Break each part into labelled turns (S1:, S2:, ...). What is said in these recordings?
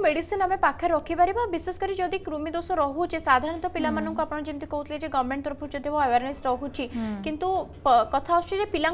S1: Medicine आम पाखे रखिपर विशेषकर जदि कृमि दोष रोचे साधारणतः पाला जमी कहते हैं गवर्नमेंट तरफ जब अवेयरनेस रोचे कितु कथा पिला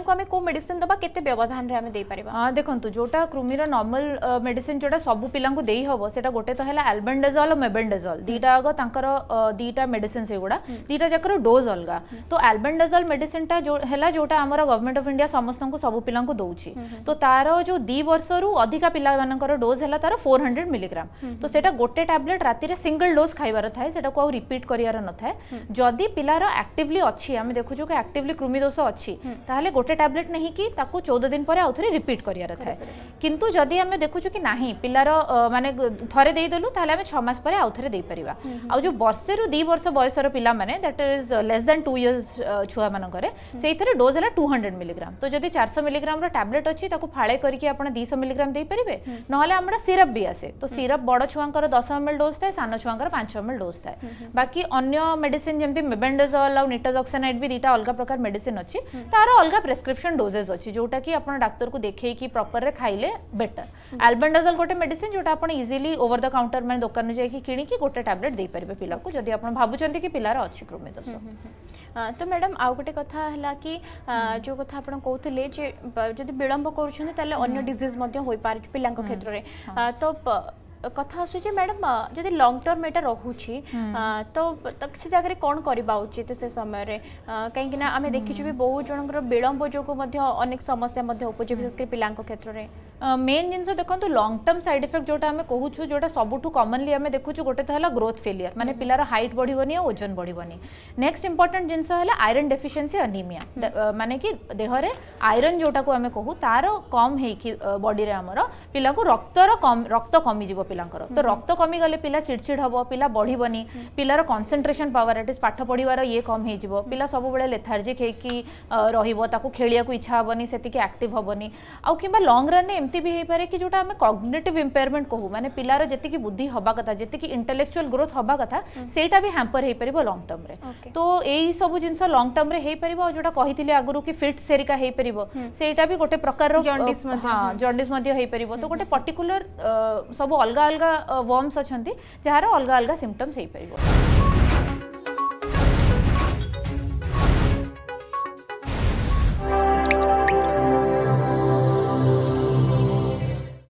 S1: मेडिसिन दबा के व्यवधान आम देपर देखो जोटा कृमिर नर्माल मेडिसिन जोटा सब पिला हम से गोटे तो है आलबेंडेजल और मेबेंडेजल दुटा आग दीटा मेडिसिन से गुड़ा दुटा जाकर डोज अलग तो आलबेंडेजल मेडिसिन जो है जोटा आम गवर्नमेंट अफ इंडिया समस्त सब पिला दौर तो तार जो दी वर्ष रु अधिका पिला डोज है तार फोर हंड्रेड मिली মিলিগ্রাম তো সেটা গোটে ট্যাবলেট রাতে সিঙ্গল ডোজ খাইবার থাকে সেটা আউ রিপিট করিবার নথায় যদি পিলার আক্টিভলি অছি আমি দেখুছু কি আক্টিভলি কৃমিদোষ অছি তাহলে গোটে ট্যাবলেট নেই কি তাকে চৌদ দিন পরে আউথরে রিপিট করিবার থাকে কিন্তু যদি আমি দেখুছু কি না পিলার মানে থরে ଦେଇଦେଲୁ ତାହେଲେ ଆମେ ଛଅ ମାସ ପରେ ଆଉ ଥରେ ଦେଇପାରିବା ଆଉ ଯେଉଁ ବର୍ଷେରୁ ଦୁଇ ବର୍ଷ ବୟସର ପିଲାମାନେ that is less than two years ଛୁଆମାନଙ୍କରେ ସେଇଥିରେ ଡୋଜ୍ ହେଲା ଟୁ ହଣ୍ଡ୍ରେଡ୍ ମିଲିଗ୍ରାମ ତ ଯଦି ଚାରିଶହ ମିଲିଗ୍ରାମର ଟାବଲେଟ୍ ଅଛି ତାକୁ ଫାଳେ କରିକି ଆପଣ ଦୁଇଶହ ମିଲିଗ୍ରାମ ଦେଇପାରିବେ ନହେଲେ ଆମର ସିରପ୍ ବି ଆସେ ତ ସିରପ ବଡ଼ ଛୁଆଙ୍କର ଦଶ ଏମ୍ ଏଲ୍ ଡୋଜ୍ ଥାଏ ସାନ ଛୁଆଙ୍କର ପାଞ୍ଚ ଏମ୍ ଏଲ୍ ଡୋଜ୍ ଥାଏ ବାକି ଅନ୍ୟ ମେଡିସିନ୍ ଯେମିତି ମେବେଣ୍ଡେଜଲ୍ ଆଉ ନିଟୋଜକ୍ସାନାଇଟ୍ ବି ଦୁଇଟା ଅଲଗା ପ୍ରକାର ମେଡିସିନ୍ ଅଛି ତାର ଅଲଗା ପ୍ରେସ୍କ୍ରିପ୍ସନ୍ ଡୋଜେସ୍ ଅଛି ଯେଉଁଟାକି ଆପଣ ଡାକ୍ତରକୁ ଦେଖେଇକି ପ୍ରପର୍ରେ ଖାଇଲେ ବେଟର୍ ଆଲବେଣ୍ଡାଜଲ୍ ଗୋଟେ ମେଡିସିନ୍ ଯେଉଁଟା ଆପଣ ଇଜିଲି ଓଭର ଦ କାଉଣ୍ଟର ମାନେ ଦୋକାନରୁ ଯାଇକି କିଣିକି ଗୋଟେ ଟ୍ୟାବଲେଟ୍ ଦେଇପାରିବେ ପିଲାକୁ ଯଦି ଆପଣ ଭାବୁଛନ୍ତି କି ପିଲାର ଅଛି କୃମି ଦୋଷ ତ ମ୍ୟାଡ଼ାମ୍ ଆଉ ଗୋଟେ କଥା ହେଲା କି ଯେଉଁ କଥା ଆପଣ କହୁଥିଲେ ଯେ ଯଦି ବିଳମ୍ବ କରୁଛନ୍ତି ତାହେଲେ ଅନ୍ୟ ଡିଜିଜ୍ ମଧ୍ୟ ହୋଇପାରୁଛି ପିଲାଙ୍କ କ୍ଷେତ୍ରରେ ତ କଥା ଆସୁଛି ଯେ ମ୍ୟାଡ଼ାମ୍ ଯଦି ଲଙ୍ଗ୍ ଟର୍ମ ଏଇଟା ରହୁଛି ତ ସେ ଜାଗାରେ କ'ଣ କରିବା ଉଚିତ ସେ ସମୟରେ କାହିଁକିନା ଆମେ ଦେଖିଛୁ ବି ବହୁତ ଜଣଙ୍କର ବିଳମ୍ବ ଯୋଗୁଁ ମଧ୍ୟ ଅନେକ ସମସ୍ୟା ମଧ୍ୟ ଉପୁଜେ ବିଶେଷ କରି ପିଲାଙ୍କ କ୍ଷେତ୍ରରେ मेन जिनस देखो लंग टर्म सैड इफेक्ट जो आम कहूँ जोटा सबुठ कमनली आम देखु गोटे तो है ग्रोथ फेलियर मैंने पिलार हाइट और ओजन बढ़वन नेक्स्ट इंपोर्टाट जिनस आयरन डेफिसीयसी अनिमिया माने कि देहर आयरन जोटा को आम कहू तार कम हो बडी आमर पिला रक्तर कम रक्त कमिज पिलांर तो हम्म। रक्त कमिगले पिला चिड़चिड़ हम पिला बढ़वन पिलार कनसेट्रेसन पावर आट इज पाठ पढ़वर ये कम हो हम्म। पिला सब बेले लेथार्जिक हो रही खेलिया इच्छा हेनी से आक्ट हेनी आउ कि लंग रन ଏମିତି ବି ହେଇପାରେ କି ଯେଉଁଟା ଆମେ କଗ୍ନେଟିଭ୍ ଇମ୍ପେୟାରମେଣ୍ଟ କହୁ ମାନେ ପିଲାର ଯେତିକି ବୁଦ୍ଧି ହେବା କଥା ଯେତିକି ଇଣ୍ଟେଲେକ୍ଚୁଆଲ୍ ଗ୍ରୋଥ୍ ହେବା କଥା ସେଇଟା ବି ହ୍ୟାମ୍ପର ହେଇପାରିବ ଲଙ୍ଗ ଟର୍ମରେ ତ ଏଇ ସବୁ ଜିନିଷ ଲଙ୍ଗ ଟର୍ମରେ ହେଇପାରିବ ଆଉ ଯେଉଁଟା କହିଥିଲି ଆଗରୁ କି ଫିଟ୍ସ ହେରିକା ହେଇପାରିବ ସେଇଟା ବି ଗୋଟେ ପ୍ରକାରର ଜଣ୍ଡିସ୍ ମଧ୍ୟ ହେଇପାରିବ ତ ଗୋଟେ ପର୍ଟିକୁଲାର ସବୁ ଅଲଗା ଅଲଗା ୱାର୍ମସ୍ ଅଛନ୍ତି ଯାହାର ଅଲଗା ଅଲଗା ସିମ୍ପଟମ୍ସ ହେଇପାରିବ